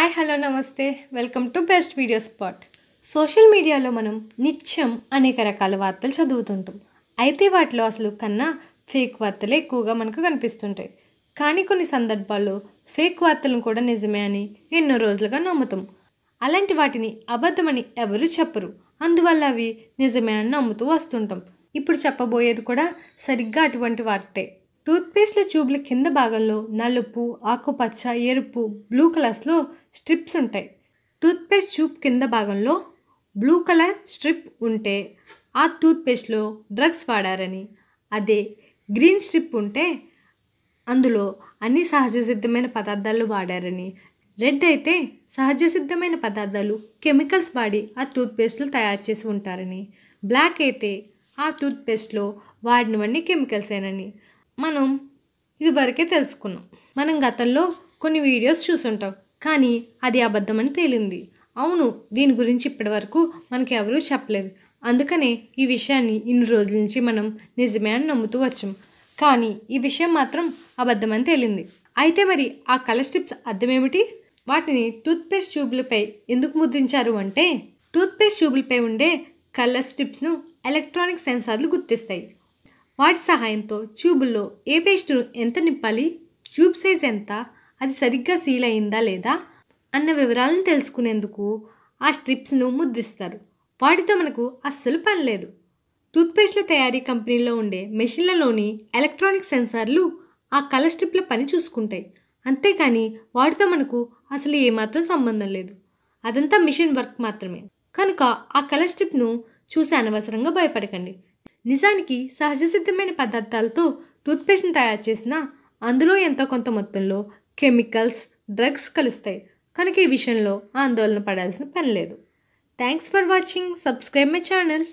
hi hello నమస్తే welcome to best video spot social మీడియాలో మనం నిత్యం అనేక రకాల వార్తలు చదువుతుంటాం అయితే వాటిలో అసలు కన్నా ఫేక్ వార్తలే ఎక్కువగా మనకు కనిపిస్తుంటాయి కానీ కొన్ని సందర్భాల్లో ఫేక్ వార్తలను కూడా నిజమే అని ఎన్నో రోజులుగా నమ్ముతాం అలాంటి వాటిని అబద్ధమని ఎవరు చెప్పరు అందువల్ల అవి నిజమే అని నమ్ముతూ వస్తుంటాం ఇప్పుడు చెప్పబోయేది కూడా సరిగ్గా అటువంటి వార్తే టూత్పేస్ట్ల ట్యూబ్ల కింద భాగంలో నలుపు ఆకుపచ్చ ఎరుపు బ్లూ కలర్స్లో స్ట్రిప్స్ ఉంటాయి టూత్పేస్ట్ ట్యూబ్ కింద భాగంలో బ్లూ కలర్ స్ట్రిప్ ఉంటే ఆ టూత్పేస్ట్లో డ్రగ్స్ వాడారని అదే గ్రీన్ స్ట్రిప్ ఉంటే అందులో అన్ని సహజ సిద్ధమైన పదార్థాలు వాడారని రెడ్ అయితే సహజ సిద్ధమైన పదార్థాలు కెమికల్స్ వాడి ఆ టూత్పేస్ట్లు తయారు చేసి ఉంటారని బ్లాక్ అయితే ఆ టూత్పేస్ట్లో వాడినవన్నీ కెమికల్స్ అయినని మనం ఇదివరకే తెలుసుకున్నాం మనం గతంలో కొన్ని వీడియోస్ చూసుంటాం కానీ అది అబద్ధమని తేలింది అవును దీని గురించి ఇప్పటివరకు మనకు ఎవరూ చెప్పలేదు అందుకనే ఈ విషయాన్ని ఇన్ని రోజుల నుంచి మనం నిజమే అని నమ్ముతూ వచ్చాం కానీ ఈ విషయం మాత్రం అబద్ధమని తేలింది అయితే మరి ఆ కలర్ స్ట్రిప్స్ అర్థమేమిటి వాటిని టూత్పేస్ట్ ట్యూబ్లపై ఎందుకు ముద్రించారు అంటే టూత్పేస్ట్ ట్యూబ్లపై ఉండే కలర్ స్ట్రిప్స్ను ఎలక్ట్రానిక్ సెన్సార్లు గుర్తిస్తాయి వాటి సహాయంతో ట్యూబుల్లో ఏ పేస్ట్ను ఎంత నింపాలి ట్యూబ్ సైజ్ ఎంత అది సరిగ్గా సీల్ అయిందా లేదా అన్న వివరాలను తెలుసుకునేందుకు ఆ స్ట్రిప్స్ను ముద్రిస్తారు వాటితో మనకు అస్సలు పని లేదు టూత్పేస్ట్ల తయారీ కంపెనీలో ఉండే మెషిన్లలోని ఎలక్ట్రానిక్ సెన్సార్లు ఆ కలర్ స్ట్రిప్ల పని చూసుకుంటాయి అంతేకాని వాటితో మనకు అసలు ఏమాత్రం సంబంధం లేదు అదంతా మిషన్ వర్క్ మాత్రమే కనుక ఆ కలర్ స్ట్రిప్ను చూసి అనవసరంగా భయపడకండి నిజానికి సహజ సిద్ధమైన పదార్థాలతో టూత్పేస్ట్ని తయారు చేసినా అందులో ఎంతో కొంత మొత్తంలో కెమికల్స్ డ్రగ్స్ కలుస్తాయి కనుక ఈ విషయంలో ఆందోళన పడాల్సిన పని లేదు thanks for watching subscribe my channel